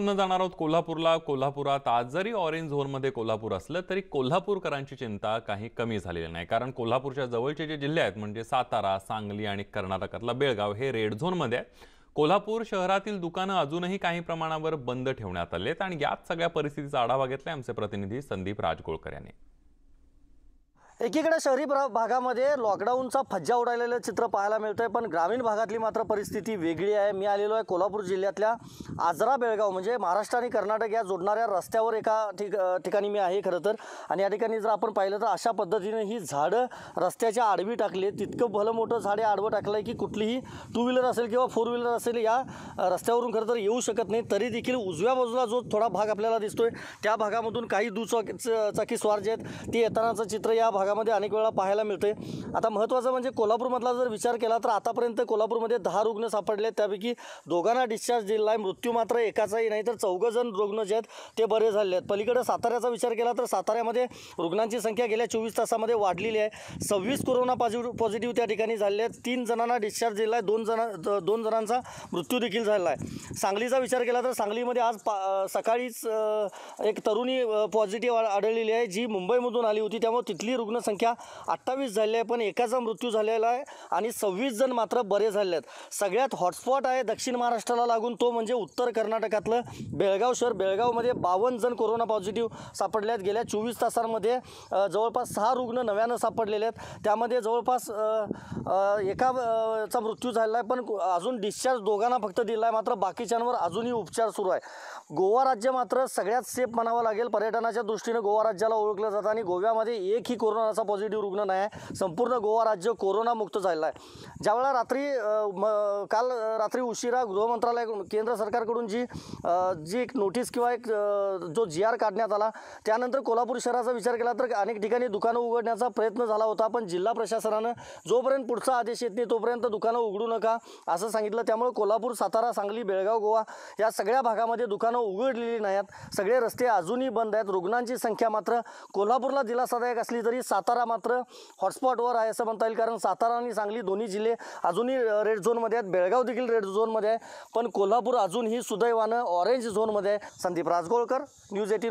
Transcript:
जाणार आहोत कोल्हापूरला कोल्हापुरात आज जरी ऑरेंज झोनमध्ये कोल्हापूर असलं तरी कोल्हापूरकरांची चिंता काही कमी झालेली नाही कारण कोल्हापूरच्या जवळचे जे जिल्हे आहेत म्हणजे सातारा सांगली आणि कर्नाटकातला बेळगाव हे रेड झोनमध्ये आहे कोल्हापूर शहरातील दुकानं अजूनही काही प्रमाणावर बंद ठेवण्यात आहेत आणि याच सगळ्या परिस्थितीचा आढावा घेतलाय आमचे प्रतिनिधी संदीप राजगोळकर यांनी एकीकडे शहरी भागामध्ये लॉकडाऊनचा फज्जा उडालेलं चित्र पाहायला मिळतंय पण ग्रामीण भागातली मात्र परिस्थिती वेगळी आहे मी आलेलो आहे कोल्हापूर जिल्ह्यातल्या आजरा बेळगाव म्हणजे महाराष्ट्र आणि कर्नाटक या जोडणाऱ्या रस्त्यावर एका ठिक ठिकाणी मी आहे खरं तर आणि या ठिकाणी जर आपण पाहिलं तर अशा पद्धतीने ही झाडं रस्त्याच्या आडवी टाकली तितकं भलं मोठं झाडे आडवं टाकलं आहे की कुठलीही टू व्हीलर असेल किंवा फोर व्हीलर असेल या रस्त्यावरून खरं तर येऊ शकत नाही तरी देखील उजव्या बाजूला जो थोडा भाग आपल्याला दिसतोय त्या भागामधून काही दुचाकी चाकी स्वार जे आहेत ते येतानाचं चित्र या भागात भागामध्ये अनेक वेळा पाहायला मिळते आता महत्त्वाचं म्हणजे कोल्हापूरमधला जर विचार केला तर आतापर्यंत कोल्हापूरमध्ये दहा रुग्ण सापडले त्यापैकी दोघांना डिस्चार्ज दिलेला आहे मृत्यू मात्र एकाचाही नाही तर जण रुग्ण जे आहेत ते बरे झाले आहेत पलीकडे साताऱ्याचा विचार केला तर साताऱ्यामध्ये रुग्णांची संख्या गेल्या चोवीस तासामध्ये वाढलेली आहे सव्वीस कोरोना पॉझिटिव्ह पॉझिटिव्ह त्या ठिकाणी झाले आहेत तीन जणांना डिस्चार्ज दिला आहे दोन जणा दोन जणांचा मृत्यू देखील झाला आहे सांगलीचा विचार केला तर सांगलीमध्ये आज पा सकाळीच एक तरुणी पॉझिटिव्ह आढळलेली आहे जी मुंबईमधून आली होती त्यामुळे तिथली रुग्ण रुग्णसंख्या अठ्ठावीस झाली आहे पण एकाचा मृत्यू झालेला आहे आणि सव्वीस जण मात्र बरे झाले आहेत सगळ्यात हॉटस्पॉट आहे दक्षिण महाराष्ट्राला लागून तो म्हणजे उत्तर कर्नाटकातलं बेळगाव शहर बेळगावमध्ये बावन्न जण कोरोना पॉझिटिव्ह सापडले आहेत गेल्या चोवीस तासांमध्ये जवळपास सहा रुग्ण नव्यानं सापडलेले आहेत त्यामध्ये जवळपास एकाचा मृत्यू झालेला आहे पण अजून डिस्चार्ज दोघांना फक्त दिला आहे मात्र बाकीच्यांवर अजूनही उपचार सुरू आहे गोवा राज्य मात्र सगळ्यात सेफ म्हणावं लागेल पर्यटनाच्या दृष्टीने गोवा राज्याला ओळखलं जातं आणि गोव्यामध्ये एकही कोरोना कोरोनाचा पॉझिटिव्ह रुग्ण नाही आहे संपूर्ण गोवा राज्य कोरोनामुक्त झालेलं आहे ज्यावेळा रात्री काल रात्री उशिरा गृहमंत्रालय केंद्र सरकारकडून जी जी एक नोटीस किंवा एक जो जी आर काढण्यात आला त्यानंतर कोल्हापूर शहराचा विचार केला तर अनेक ठिकाणी दुकानं उघडण्याचा प्रयत्न झाला होता पण जिल्हा प्रशासनानं जोपर्यंत पुढचा आदेश येत नाही तोपर्यंत दुकानं उघडू नका असं सांगितलं त्यामुळे कोल्हापूर सातारा सांगली बेळगाव गोवा या सगळ्या भागामध्ये दुकानं उघडलेली नाहीत सगळे रस्ते अजूनही बंद आहेत रुग्णांची संख्या मात्र कोल्हापूरला दिलासादायक असली तरी सातारा मात्र हॉटस्पॉटवर आहे असं म्हणता येईल कारण सातारा आणि सांगली दोन्ही जिल्हे अजूनही रेड झोनमध्ये आहेत बेळगाव देखील रेड झोनमध्ये आहे पण कोल्हापूर अजूनही सुदैवानं ऑरेंज झोनमध्ये आहे संदीप राजगोळकर न्यूज एटीन